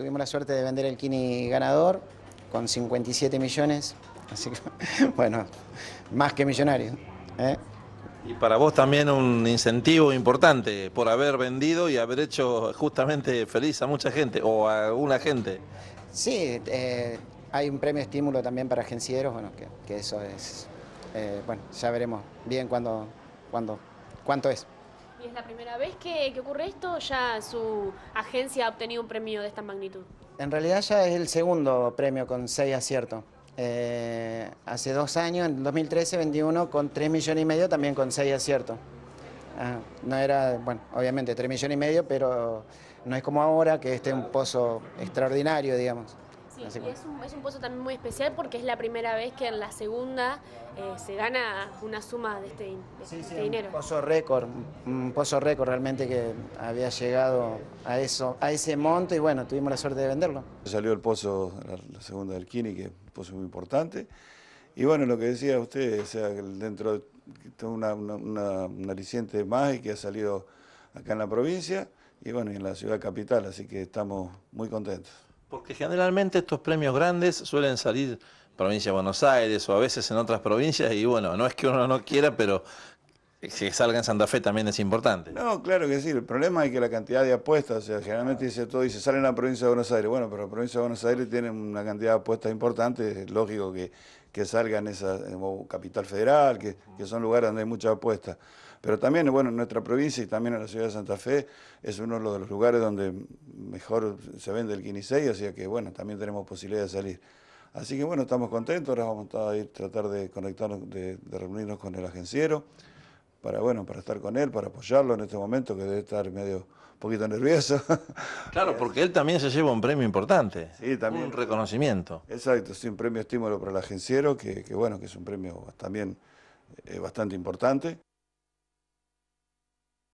Tuvimos la suerte de vender el Kini ganador con 57 millones, así que, bueno, más que millonario. ¿eh? Y para vos también un incentivo importante por haber vendido y haber hecho justamente feliz a mucha gente o a alguna gente. Sí, eh, hay un premio estímulo también para agencieros, bueno, que, eso es, eh, bueno, ya veremos bien cuando, cuando, cuánto es. Y es la primera vez que, ocurre esto, ya su agencia ha obtenido un premio de esta magnitud. En realidad ya es el segundo premio con seis aciertos. Eh, hace dos años, en 2013, 21 con tres millones y medio, también con seis aciertos. Ah, no era, bueno, obviamente 3 millones y medio, pero no es como ahora que esté un pozo extraordinario, digamos es, un, pozo también muy especial porque es la primera vez que en la segunda eh, se gana una suma de este, este dinero. Un pozo récord, un pozo récord realmente que había llegado a, eso, a ese monto y bueno, tuvimos la suerte de venderlo. Salió el pozo, la, segunda del Kini, que es un pozo muy importante. Y bueno, lo que decía usted, sea, dentro de una, una, aliciente más y que ha salido acá en la provincia y bueno, y en la ciudad capital, así que estamos muy contentos. Porque generalmente estos premios grandes suelen salir provincia de Buenos Aires o a veces en otras provincias y bueno, no es que uno no quiera, pero que salga en Santa Fe también es importante. No, claro que sí. El problema es que la cantidad de apuestas, o sea, generalmente dice todo, dice, salen en la provincia de Buenos Aires. Bueno, pero la provincia de Buenos Aires tiene una cantidad de apuestas importante, es lógico que, que salgan esa Capital Federal, que, son lugares donde hay muchas apuestas. Pero también, bueno, en nuestra provincia y también en la ciudad de Santa Fe es uno de los lugares donde mejor se vende el quinisei, o sea que, bueno, también tenemos posibilidad de salir. Así que, bueno, estamos contentos, ahora vamos a ir, tratar de conectarnos, de, de reunirnos con el agenciero para, bueno, para estar con él, para apoyarlo en este momento que debe estar medio poquito nervioso. Claro, porque él también se lleva un premio importante. Sí, también. Un reconocimiento. Exacto, sí, un premio estímulo para el agenciero, que, bueno, que es un premio también eh, bastante importante.